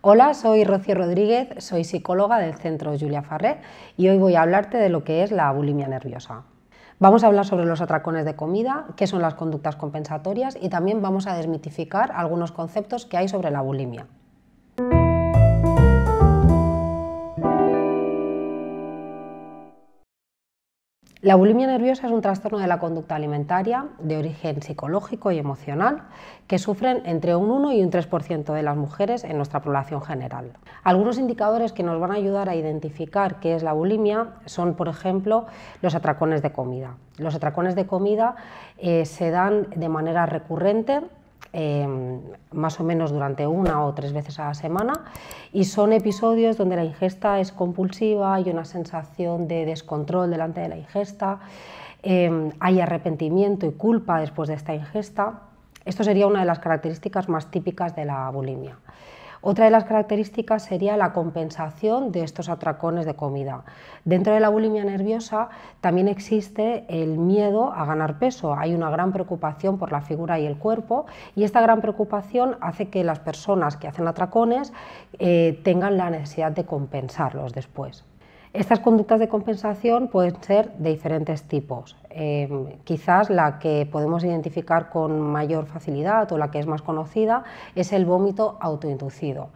Hola, soy Rocío Rodríguez, soy psicóloga del Centro Julia Farré y hoy voy a hablarte de lo que es la bulimia nerviosa. Vamos a hablar sobre los atracones de comida, qué son las conductas compensatorias y también vamos a desmitificar algunos conceptos que hay sobre la bulimia. La bulimia nerviosa es un trastorno de la conducta alimentaria de origen psicológico y emocional que sufren entre un 1 y un 3% de las mujeres en nuestra población general. Algunos indicadores que nos van a ayudar a identificar qué es la bulimia son, por ejemplo, los atracones de comida. Los atracones de comida eh, se dan de manera recurrente Em, más o menos durante una o tres veces a la semana y son episodios donde la ingesta es compulsiva, hay una sensación de descontrol delante de la ingesta, em, hay arrepentimiento y culpa después de esta ingesta. Esto sería una de las características más típicas de la bulimia. Otra de las características sería la compensación de estos atracones de comida. Dentro de la bulimia nerviosa también existe el miedo a ganar peso. Hay una gran preocupación por la figura y el cuerpo y esta gran preocupación hace que las personas que hacen atracones eh, tengan la necesidad de compensarlos después. Estas conductas de compensación pueden ser de diferentes tipos. Eh, quizás la que podemos identificar con mayor facilidad o la que es más conocida es el vómito autoinducido.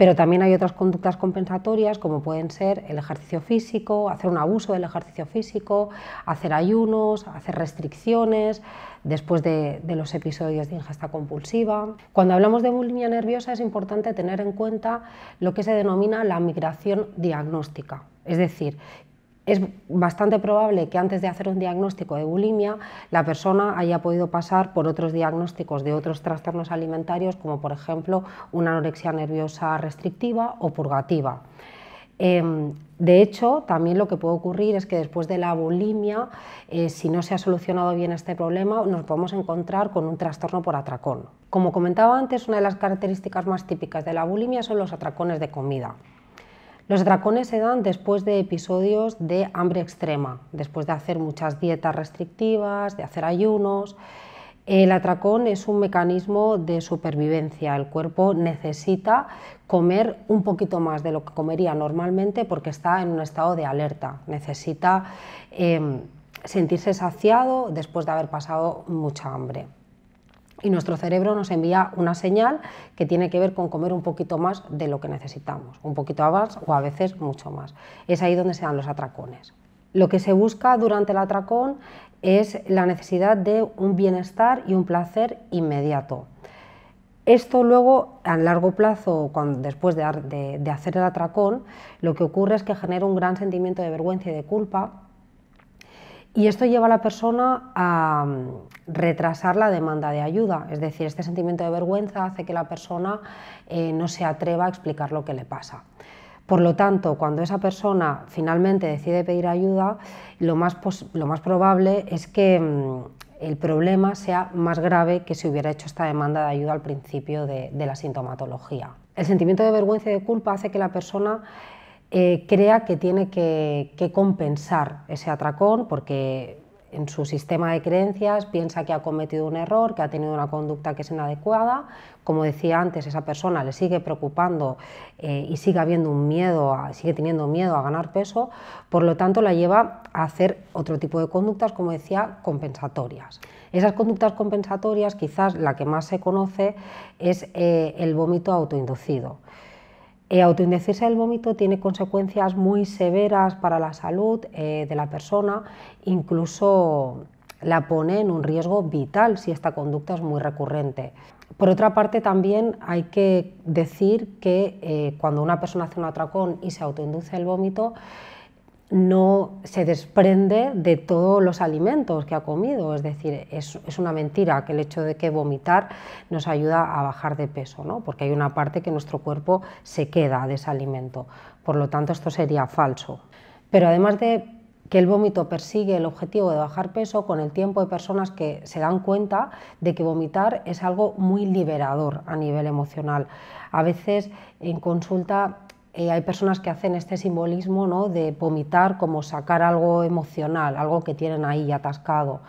Pero también hay otras conductas compensatorias como pueden ser el ejercicio físico, hacer un abuso del ejercicio físico, hacer ayunos, hacer restricciones después de, los episodios de ingesta compulsiva. Cuando hablamos de bulimia nerviosa es importante tener en cuenta lo que se denomina la migración diagnóstica, es decir, es bastante probable que antes de hacer un diagnóstico de bulimia la persona haya podido pasar por otros diagnósticos de otros trastornos alimentarios, como por ejemplo una anorexia nerviosa restrictiva o purgativa. Em, de hecho, también lo que puede ocurrir es que después de la bulimia, eh, si no se ha solucionado bien este problema, nos podemos encontrar con un trastorno por atracón. Como comentaba antes, una de las características más típicas de la bulimia son los atracones de comida. Los dracones se dan después de episodios de hambre extrema, después de hacer muchas dietas restrictivas, de hacer ayunos. El atracón es un mecanismo de supervivencia. El cuerpo necesita comer un poquito más de lo que comería normalmente porque está en un estado de alerta. Necesita eh, sentirse saciado después de haber pasado mucha hambre y nuestro cerebro nos envía una señal que tiene que ver con comer un poquito más de lo que necesitamos, un poquito más o a veces mucho más. Es ahí donde se dan los atracones. Lo que se busca durante el atracón es la necesidad de un bienestar y un placer inmediato. Esto luego, a largo plazo, cuando, después de hacer el atracón, lo que ocurre es que genera un gran sentimiento de vergüenza y de culpa, y esto lleva a la persona a, retrasar la demanda de ayuda. Es decir, este sentimiento de vergüenza hace que la persona eh, no se atreva a explicar lo que le pasa. Por lo tanto, cuando esa persona finalmente decide pedir ayuda, lo más, lo más probable es que mm, el problema sea más grave que si hubiera hecho esta demanda de ayuda al principio de, la sintomatología. El sentimiento de vergüenza y de culpa hace que la persona eh, crea que tiene que, que compensar ese atracón porque en su sistema de creencias piensa que ha cometido un error, que ha tenido una conducta que es inadecuada. Como decía antes, esa persona le sigue preocupando eh, y sigue un miedo, sigue teniendo miedo a ganar peso, por lo tanto la lleva a hacer otro tipo de conductas, como decía, compensatorias. Esas conductas compensatorias, quizás la que más se conoce es eh, el vómito autoinducido. Eh, autoindecirse del vómito tiene consecuencias muy severas para la salud eh, de la persona, incluso la pone en un riesgo vital si esta conducta es muy recurrente. Por otra parte, también hay que decir que eh, cuando una persona hace un atracón y se autoinduce el vómito, no se desprende de todos los alimentos que ha comido. Es decir, es, una mentira que el hecho de que vomitar nos ayuda a bajar de peso, ¿no? porque hay una parte que nuestro cuerpo se queda de ese alimento. Por lo tanto, esto sería falso. Pero además de que el vómito persigue el objetivo de bajar peso, con el tiempo hay personas que se dan cuenta de que vomitar es algo muy liberador a nivel emocional. A veces en consulta eh, hay personas que hacen este simbolismo ¿no? de vomitar como sacar algo emocional, algo que tienen ahí atascado.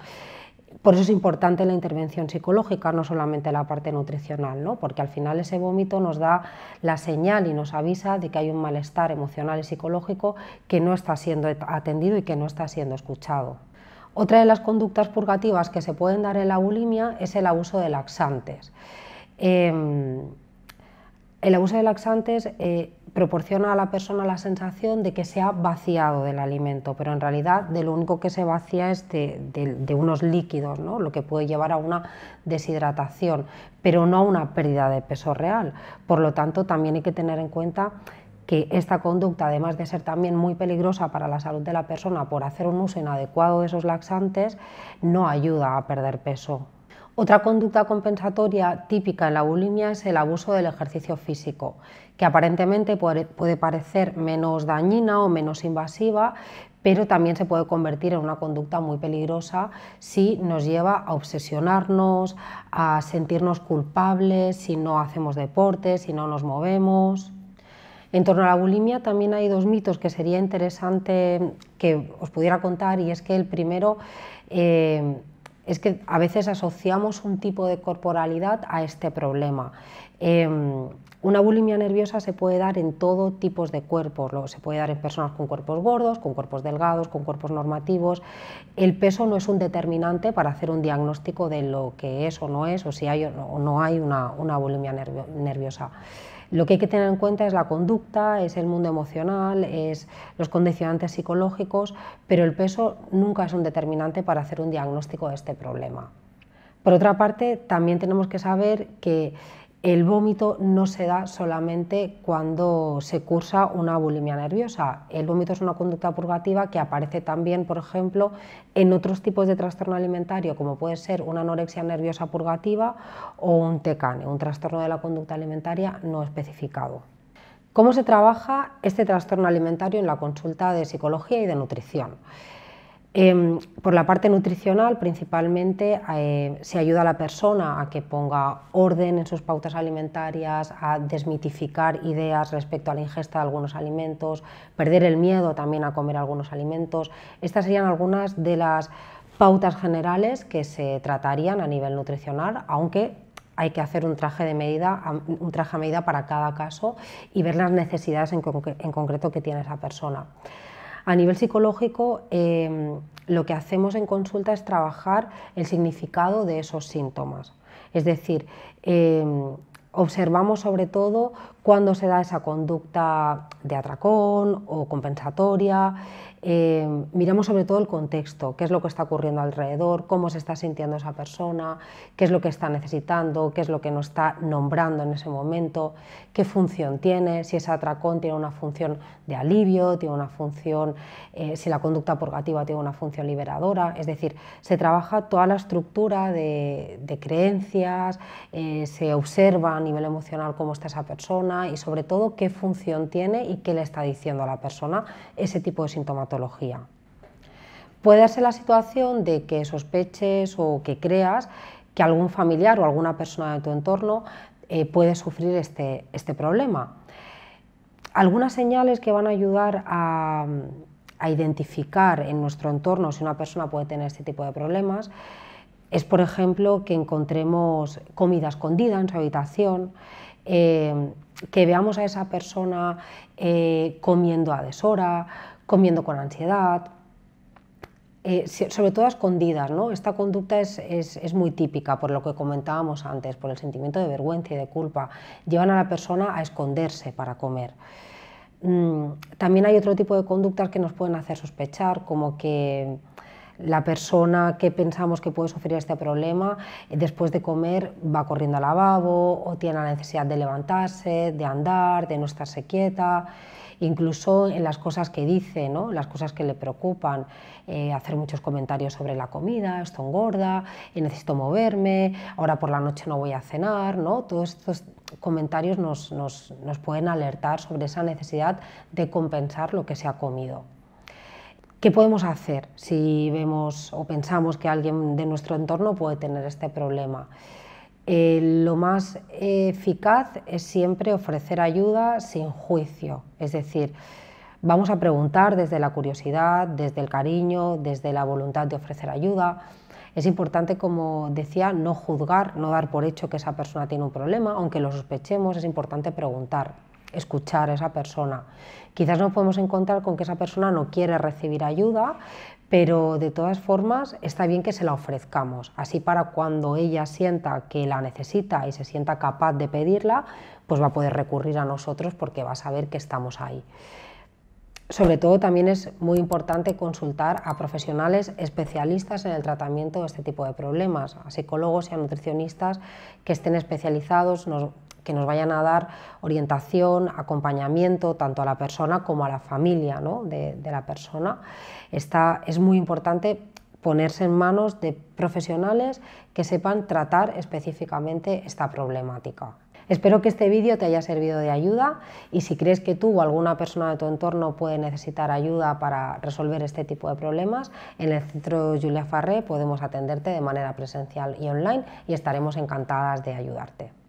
Por eso es importante la intervención psicológica, no solamente la parte nutricional, porque al final ese vómito nos da la señal y nos avisa de que hay un malestar emocional y psicológico que no está siendo atendido y que no está siendo escuchado. Otra de las conductas purgativas que se pueden dar en la bulimia es el abuso de laxantes. Em, el abuso de laxantes eh, proporciona a la persona la sensación de que se ha vaciado del alimento, pero en realidad de lo único que se vacía es de, unos líquidos, lo que puede llevar a una deshidratación, pero no a una pérdida de peso real. Por lo tanto, también hay que tener en cuenta que esta conducta, además de ser también muy peligrosa para la salud de la persona por hacer un uso inadecuado de esos laxantes, no ayuda a perder peso, otra conducta compensatoria típica en la bulimia es el abuso del ejercicio físico, que aparentemente puede parecer menos dañina o menos invasiva, pero también se puede convertir en una conducta muy peligrosa si nos lleva a obsesionarnos, a sentirnos culpables, si no hacemos deporte, si no nos movemos. En torno a la bulimia también hay dos mitos que sería interesante que os pudiera contar y es que el primero eh, es que a veces asociamos un tipo de corporalidad a este problema. Em, una bulimia nerviosa se puede dar en todo tipo de cuerpos, se puede dar en personas con cuerpos gordos, con cuerpos delgados, con cuerpos normativos. El peso no es un determinante para hacer un diagnóstico de lo que es o no es, o si hay o no hay una bulimia nerviosa. Lo que hay que tener en cuenta es la conducta, es el mundo emocional, es los condicionantes psicológicos, pero el peso nunca es un determinante para hacer un diagnóstico de este problema. Por otra parte, también tenemos que saber que el vómito no se da solamente cuando se cursa una bulimia nerviosa. El vómito es una conducta purgativa que aparece también, por ejemplo, en otros tipos de trastorno alimentario, como puede ser una anorexia nerviosa purgativa o un TECANE, un trastorno de la conducta alimentaria no especificado. ¿Cómo se trabaja este trastorno alimentario en la consulta de psicología y de nutrición? Em, por la parte nutricional, principalmente eh, se ayuda a la persona a que ponga orden en sus pautas alimentarias, a desmitificar ideas respecto a la ingesta de algunos alimentos, perder el miedo también a comer algunos alimentos. Estas serían algunas de las pautas generales que se tratarían a nivel nutricional, aunque hay que hacer un traje de medida, un traje a medida para cada caso y ver las necesidades en concreto que tiene esa persona. A nivel psicológico, em, lo que hacemos en consulta es trabajar el significado de esos síntomas. Es decir, em, observamos sobre todo cuando se da esa conducta de atracón o compensatoria, eh, miramos sobre todo el contexto, qué es lo que está ocurriendo alrededor, cómo se está sintiendo esa persona, qué es lo que está necesitando, qué es lo que no está nombrando en ese momento, qué función tiene, si ese atracón tiene una función de alivio, tiene una función, eh, si la conducta purgativa tiene una función liberadora, es decir, se trabaja toda la estructura de, creencias, eh, se observa a nivel emocional cómo está esa persona y sobre todo qué función tiene y qué le está diciendo a la persona ese tipo de síntomas Puede ser la situación de que sospeches o que creas que algún familiar o alguna persona de tu entorno eh, puede sufrir este, este, problema. Algunas señales que van a ayudar a, identificar en nuestro entorno si una persona puede tener este tipo de problemas es, por ejemplo, que encontremos comida escondida en su habitación, eh, que veamos a esa persona eh, comiendo a deshora, comiendo con ansiedad, eh, sobre todo a escondidas, ¿no? Esta conducta es, muy típica por lo que comentábamos antes, por el sentimiento de vergüenza y de culpa. Llevan a la persona a esconderse para comer. Mm, también hay otro tipo de conductas que nos pueden hacer sospechar, como que la persona que pensamos que puede sufrir este problema, eh, después de comer va corriendo al lavabo o tiene la necesidad de levantarse, de andar, de no estarse quieta incluso en las cosas que dice, ¿no? las cosas que le preocupan, eh, hacer muchos comentarios sobre la comida, estoy gorda, eh, necesito moverme, ahora por la noche no voy a cenar, ¿no? todos estos comentarios nos, nos pueden alertar sobre esa necesidad de compensar lo que se ha comido. ¿Qué podemos hacer si vemos o pensamos que alguien de nuestro entorno puede tener este problema? Eh, lo más eficaz es siempre ofrecer ayuda sin juicio, es decir, vamos a preguntar desde la curiosidad, desde el cariño, desde la voluntad de ofrecer ayuda. Es importante, como decía, no juzgar, no dar por hecho que esa persona tiene un problema, aunque lo sospechemos, es importante preguntar, escuchar a esa persona. Quizás nos podemos encontrar con que esa persona no quiere recibir ayuda, pero de todas formas está bien que se la ofrezcamos. Así para cuando ella sienta que la necesita y se sienta capaz de pedirla, pues va a poder recurrir a nosotros porque va a saber que estamos ahí. Sobre todo también es muy importante consultar a profesionales especialistas en el tratamiento de este tipo de problemas, a psicólogos y a nutricionistas que estén especializados, que nos vayan a dar orientación, acompañamiento, tanto a la persona como a la familia ¿no? de, la persona. Está, es muy importante ponerse en manos de profesionales que sepan tratar específicamente esta problemática. Espero que este vídeo te haya servido de ayuda y si crees que tú o alguna persona de tu entorno puede necesitar ayuda para resolver este tipo de problemas, en el Centro Julia Farré podemos atenderte de manera presencial y online y estaremos encantadas de ayudarte.